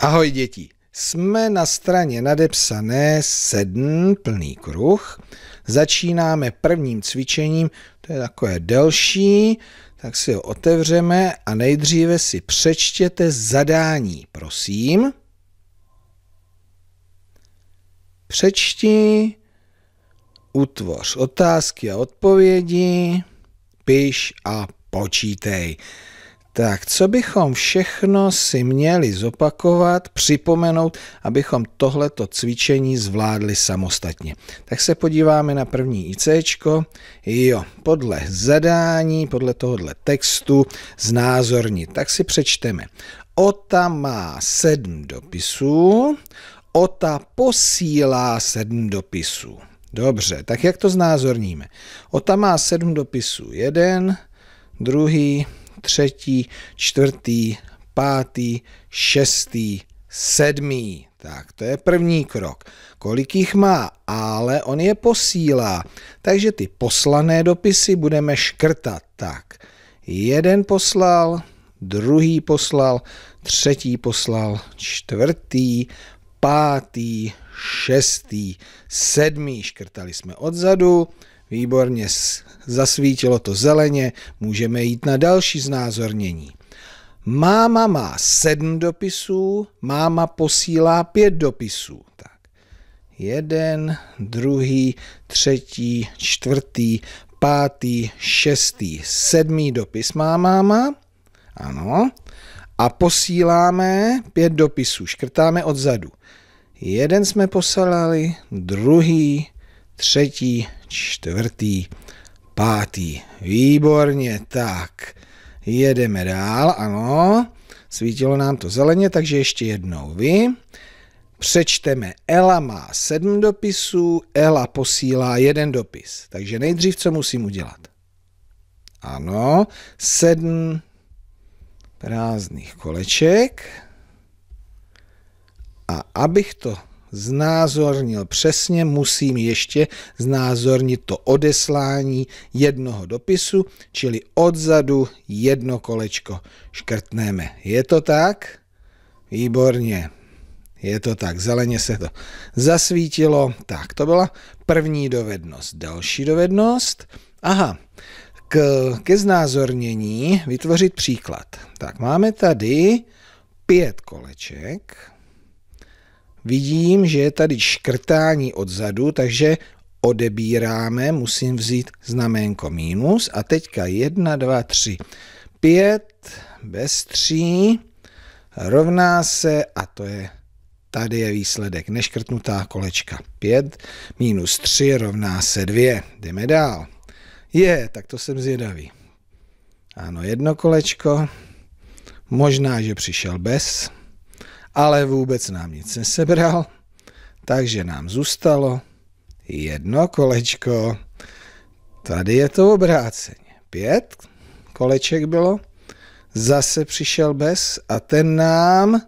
Ahoj děti, jsme na straně nadepsané sedm plný kruh. Začínáme prvním cvičením, to je takové delší, tak si ho otevřeme a nejdříve si přečtěte zadání, prosím. Přečti, utvoř otázky a odpovědi, piš a počítej. Tak, co bychom všechno si měli zopakovat, připomenout, abychom tohleto cvičení zvládli samostatně. Tak se podíváme na první IC. Jo, podle zadání, podle tohohle textu znázornit. Tak si přečteme. Ota má sedm dopisů, Ota posílá sedm dopisů. Dobře, tak jak to znázorníme? Ota má sedm dopisů. Jeden, druhý, třetí, čtvrtý, pátý, šestý, sedmý. Tak to je první krok. Kolik jich má, ale on je posílá. Takže ty poslané dopisy budeme škrtat. Tak, jeden poslal, druhý poslal, třetí poslal, čtvrtý, pátý, šestý, sedmý. Škrtali jsme odzadu, Výborně, zasvítilo to zeleně, můžeme jít na další znázornění. Máma má sedm dopisů, máma posílá pět dopisů. Tak. Jeden, druhý, třetí, čtvrtý, pátý, šestý, sedmý dopis má máma. Ano. A posíláme pět dopisů, škrtáme odzadu. Jeden jsme poslali, druhý, třetí, čtvrtý, pátý. Výborně, tak. Jedeme dál, ano. Svítilo nám to zeleně, takže ještě jednou vy. Přečteme, Ela má sedm dopisů, Ela posílá jeden dopis. Takže nejdřív, co musím udělat? Ano, sedm prázdných koleček. A abych to znázornil přesně, musím ještě znázornit to odeslání jednoho dopisu, čili odzadu jedno kolečko škrtneme. Je to tak? Výborně. Je to tak, zeleně se to zasvítilo. Tak, to byla první dovednost. Další dovednost. Aha, k, ke znázornění vytvořit příklad. Tak, máme tady pět koleček vidím, že je tady škrtání odzadu, takže odebíráme, musím vzít znaménko mínus a teďka 1, 2, 3, 5 bez 3 rovná se, a to je, tady je výsledek, neškrtnutá kolečka. 5 minus 3 rovná se 2. Jdeme dál. Je, tak to jsem zvědavý. Ano, jedno kolečko, možná, že přišel bez, ale vůbec nám nic nesebral, takže nám zůstalo jedno kolečko. Tady je to obráceně. Pět koleček bylo, zase přišel bez a ten nám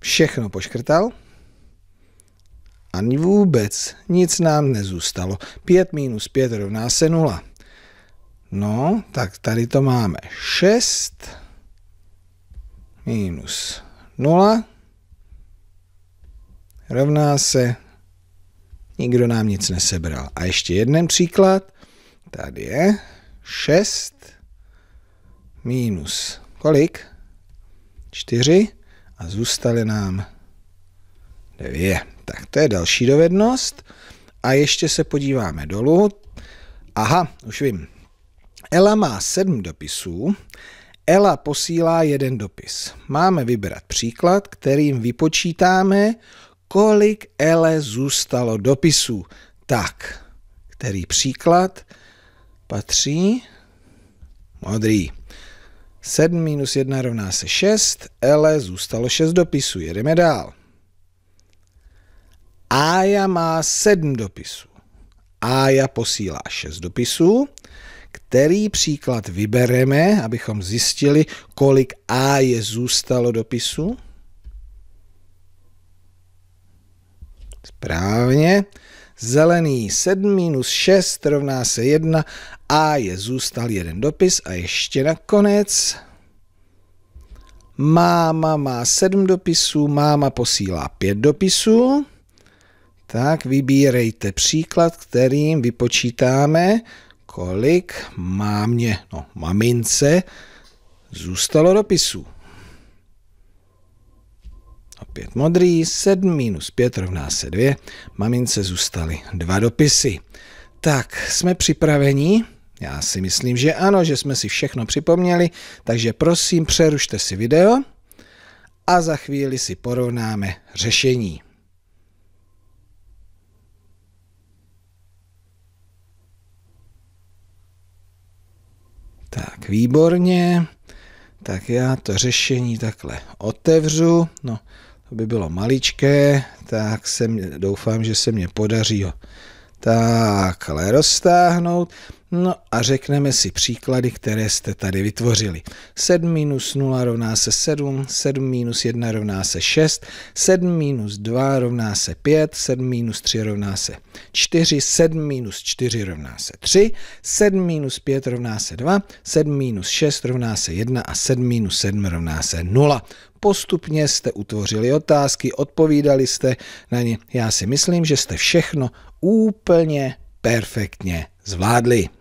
všechno poškrtal. Ani vůbec nic nám nezůstalo. 5 minus 5 rovná se 0. No, tak tady to máme 6 minus 0 rovná se nikdo nám nic nesebral. A ještě jeden příklad. Tady je 6 minus kolik? 4 a zůstaly nám 2. Tak to je další dovednost. A ještě se podíváme dolů. Aha, už vím. Ela má 7 dopisů Ela posílá jeden dopis. Máme vybrat příklad, kterým vypočítáme, kolik Ele zůstalo dopisů. Tak, který příklad patří? Modrý. 7 minus 1 rovná se 6, Ele zůstalo 6 dopisů. Jedeme dál. Aja má 7 dopisů. Aja posílá 6 dopisů který příklad vybereme, abychom zjistili, kolik A je zůstalo dopisu? Správně. Zelený 7 minus 6 rovná se 1. A je zůstal jeden dopis a ještě nakonec. Máma má 7 dopisů, máma posílá 5 dopisů. Tak vybírejte příklad, kterým vypočítáme, kolik mámě, no mamince, zůstalo dopisů. Opět no, modrý, 7 minus 5 rovná se 2. Mamince zůstaly dva dopisy. Tak, jsme připraveni? Já si myslím, že ano, že jsme si všechno připomněli, takže prosím přerušte si video a za chvíli si porovnáme řešení. Tak, výborně. Tak já to řešení takhle otevřu. No, to by bylo maličké, tak se mě, doufám, že se mě podaří ho Takhle roztáhnout. No a řekneme si příklady, které jste tady vytvořili. 7 minus 0 rovná se 7, 7 minus 1 rovná se 6, 7 minus 2 rovná se 5, 7 minus 3 rovná se 4, 7 minus 4 rovná se 3, 7 minus 5 rovná se 2, 7 minus 6 rovná se 1 a 7 minus 7 rovná se 0 postupně jste utvořili otázky, odpovídali jste na ně. Já si myslím, že jste všechno úplně perfektně zvládli.